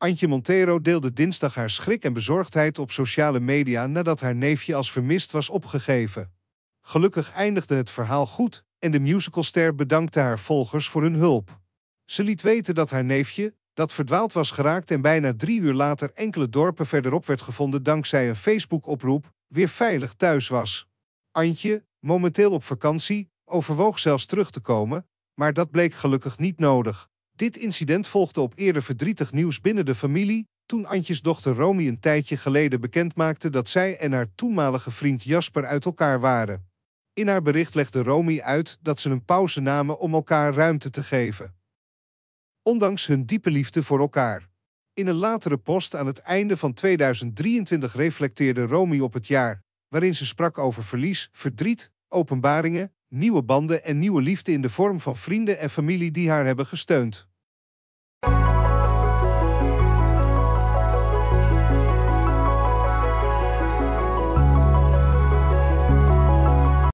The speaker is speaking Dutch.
Antje Montero deelde dinsdag haar schrik en bezorgdheid op sociale media nadat haar neefje als vermist was opgegeven. Gelukkig eindigde het verhaal goed en de musicalster bedankte haar volgers voor hun hulp. Ze liet weten dat haar neefje, dat verdwaald was geraakt en bijna drie uur later enkele dorpen verderop werd gevonden dankzij een Facebook-oproep, weer veilig thuis was. Antje, momenteel op vakantie, overwoog zelfs terug te komen, maar dat bleek gelukkig niet nodig. Dit incident volgde op eerder verdrietig nieuws binnen de familie, toen Antjes dochter Romy een tijdje geleden bekendmaakte dat zij en haar toenmalige vriend Jasper uit elkaar waren. In haar bericht legde Romy uit dat ze een pauze namen om elkaar ruimte te geven. Ondanks hun diepe liefde voor elkaar. In een latere post aan het einde van 2023 reflecteerde Romy op het jaar, waarin ze sprak over verlies, verdriet, openbaringen nieuwe banden en nieuwe liefde in de vorm van vrienden en familie die haar hebben gesteund.